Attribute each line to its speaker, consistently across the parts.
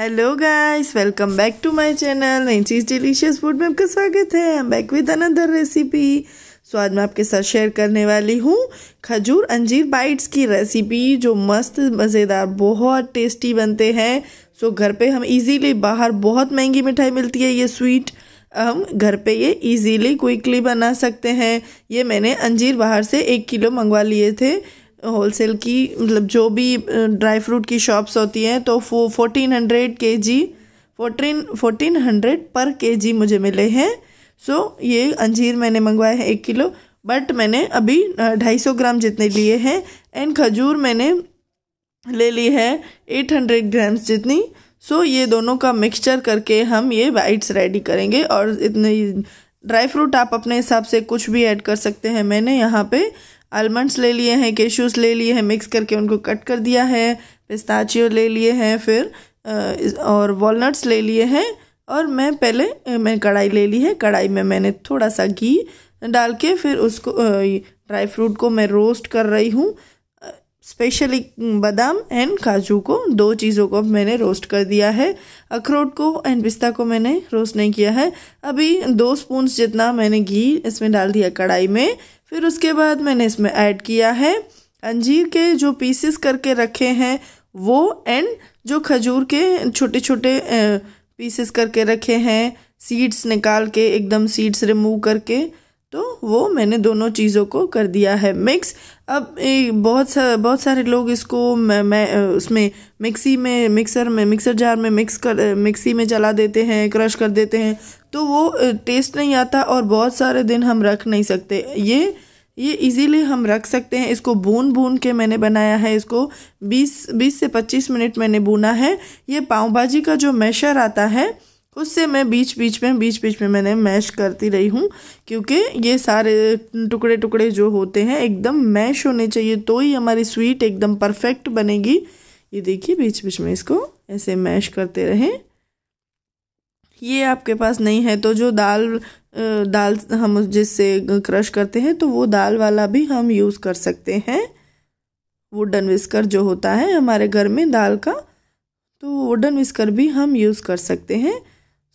Speaker 1: hello guys welcome back to my channel नई चीज़ delicious food में आपका स्वागत है हम back with another recipe so आज मैं आपके साथ शेयर करने वाली हूँ खजूर अंजीर बाइट्स की रेसिपी जो मस्त मज़ेदार बहुत टेस्टी बनते हैं सो घर पे हम इजीली बाहर बहुत महंगी मिठाई मिलती है ये स्वीट हम घर पे ये इजीली क्विकली बना सकते हैं ये मैंने अंजीर बाहर से एक किलो मंगवा लिए थे होलसेल की मतलब जो भी ड्राई फ्रूट की शॉप्स होती हैं तो फो फोर्टीन हंड्रेड के जी फोर्टीन फोर्टीन हंड्रेड पर के जी मुझे मिले हैं सो so, ये अंजीर मैंने मंगवाए हैं एक किलो बट मैंने अभी ढाई सौ ग्राम जितने लिए हैं एंड खजूर मैंने ले ली है एट हंड्रेड ग्राम्स जितनी सो so, ये दोनों का मिक्सचर करके हम ये वाइट्स रेडी करेंगे और इतने ड्राई फ्रूट आप अपने हिसाब से कुछ भी ऐड कर सकते हैं मैंने यहाँ पे आलमंड्स ले लिए हैं केशूस ले लिए हैं मिक्स करके उनको कट कर दिया है पिस्ताचियो ले लिए हैं फिर और वॉलनट्स ले लिए हैं और मैं पहले मैं कढ़ाई ले ली है कढ़ाई में मैंने थोड़ा सा घी डाल के फिर उसको ड्राई फ्रूट को मैं रोस्ट कर रही हूँ स्पेशली बादाम एंड काजू को दो चीज़ों को मैंने रोस्ट कर दिया है अखरोट को एंड पिस्ता को मैंने रोस्ट नहीं किया है अभी दो स्पून जितना मैंने घी इसमें डाल दिया कढ़ाई में फिर उसके बाद मैंने इसमें ऐड किया है अंजीर के जो पीसेस करके रखे हैं वो एंड जो खजूर के छोटे छोटे पीसेस करके रखे हैं सीड्स निकाल के एकदम सीड्स रिमूव करके तो वो मैंने दोनों चीज़ों को कर दिया है मिक्स अब बहुत सा बहुत सारे लोग इसको मैं, मैं उसमें मिक्सी में मिक्सर में मिक्सर जार में मिक्स कर मिक्सी में जला देते हैं क्रश कर देते हैं तो वो टेस्ट नहीं आता और बहुत सारे दिन हम रख नहीं सकते ये ये इजीली हम रख सकते हैं इसको भून भून के मैंने बनाया है इसको 20 20 से 25 मिनट मैंने भूना है ये पाव भाजी का जो मैशर आता है उससे मैं बीच बीच में बीच बीच में मैंने मैश करती रही हूँ क्योंकि ये सारे टुकड़े टुकड़े जो होते हैं एकदम मैश होने चाहिए तो ही हमारी स्वीट एकदम परफेक्ट बनेगी ये देखिए बीच बीच में इसको ऐसे मैश करते रहें ये आपके पास नहीं है तो जो दाल दाल हम जिससे क्रश करते हैं तो वो दाल वाला भी हम यूज़ कर सकते हैं वुडन विस्कर जो होता है हमारे घर में दाल का तो वुडन विस्कर भी हम यूज़ कर सकते हैं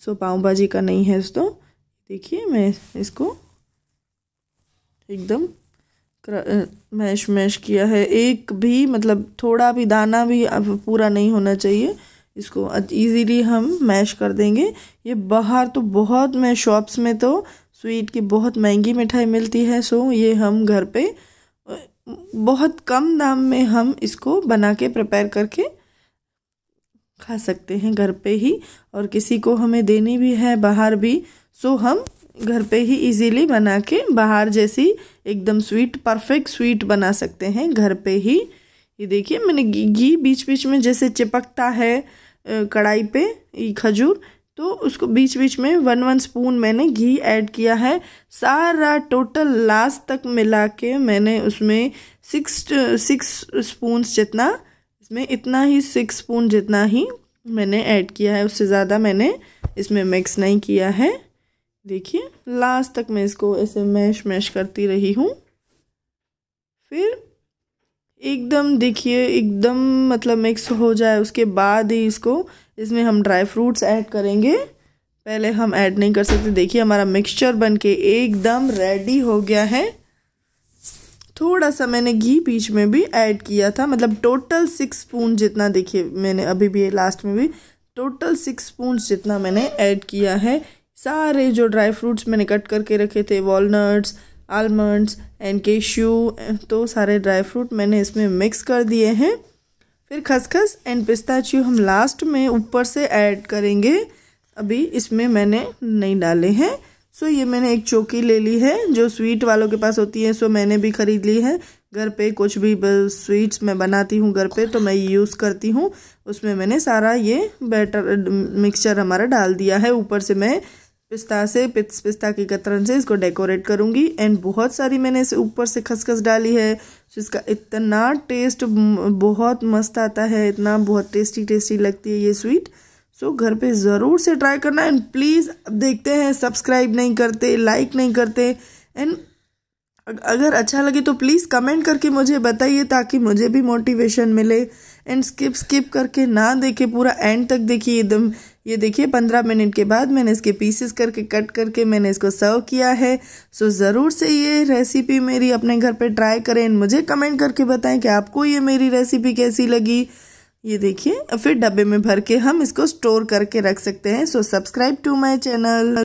Speaker 1: सो पाव भाजी का नहीं है तो देखिए मैं इसको एकदम मैश मैश किया है एक भी मतलब थोड़ा भी दाना भी पूरा नहीं होना चाहिए इसको ईजीली हम मैश कर देंगे ये बाहर तो बहुत मैं शॉप्स में तो स्वीट की बहुत महंगी मिठाई मिलती है सो ये हम घर पे बहुत कम दाम में हम इसको बना के प्रिपेयर करके खा सकते हैं घर पे ही और किसी को हमें देनी भी है बाहर भी सो हम घर पे ही इजीली बना के बाहर जैसी एकदम स्वीट परफेक्ट स्वीट बना सकते हैं घर पे ही ये देखिए मैंने घी बीच बीच में जैसे चिपकता है कढ़ाई पे खजूर तो उसको बीच बीच में वन वन स्पून मैंने घी ऐड किया है सारा टोटल लास्ट तक मिला के मैंने उसमें सिक्स सिक्स स्पून जितना इसमें इतना ही सिक्स स्पून जितना ही मैंने ऐड किया है उससे ज़्यादा मैंने इसमें मिक्स नहीं किया है देखिए लास्ट तक मैं इसको ऐसे मैश मैश करती रही हूँ फिर एकदम देखिए एकदम मतलब मिक्स हो जाए उसके बाद ही इसको इसमें हम ड्राई फ्रूट्स ऐड करेंगे पहले हम ऐड नहीं कर सकते देखिए हमारा मिक्सचर बन के एकदम रेडी हो गया है थोड़ा सा मैंने घी बीच में भी ऐड किया था मतलब टोटल सिक्स स्पून जितना देखिए मैंने अभी भी लास्ट में भी टोटल सिक्स स्पून जितना मैंने ऐड किया है सारे जो ड्राई फ्रूट्स मैंने कट करके रखे थे वॉलनट्स आलमंड्स एंड केशू तो सारे ड्राई फ्रूट मैंने इसमें मिक्स कर दिए हैं फिर खसखस एंड पिस्ताचियो हम लास्ट में ऊपर से ऐड करेंगे अभी इसमें मैंने नहीं डाले हैं सो ये मैंने एक चौकी ले ली है जो स्वीट वालों के पास होती है सो मैंने भी ख़रीद ली है घर पे कुछ भी स्वीट्स मैं बनाती हूँ घर पे तो मैं यूज़ करती हूँ उसमें मैंने सारा ये बैटर मिक्सचर हमारा डाल दिया है ऊपर से मैं पिस्ता से पिस्त पिस्ता के कतरन से इसको डेकोरेट करूँगी एंड बहुत सारी मैंने इसे ऊपर से खसखस डाली है तो इसका इतना टेस्ट बहुत मस्त आता है इतना बहुत टेस्टी टेस्टी लगती है ये स्वीट सो so, घर पे ज़रूर से ट्राई करना एंड प्लीज़ देखते हैं सब्सक्राइब नहीं करते लाइक नहीं करते एंड अगर अच्छा लगे तो प्लीज़ कमेंट करके मुझे बताइए ताकि मुझे भी मोटिवेशन मिले एंड स्किप स्किप करके ना देखे पूरा एंड तक देखिए एकदम ये देखिए पंद्रह मिनट के बाद मैंने इसके पीसेस करके कट करके मैंने इसको सर्व किया है सो ज़रूर से ये रेसिपी मेरी अपने घर पे ट्राई करें मुझे कमेंट करके बताएं कि आपको ये मेरी रेसिपी कैसी लगी ये देखिए फिर डब्बे में भर के हम इसको स्टोर करके रख सकते हैं so subscribe to my channel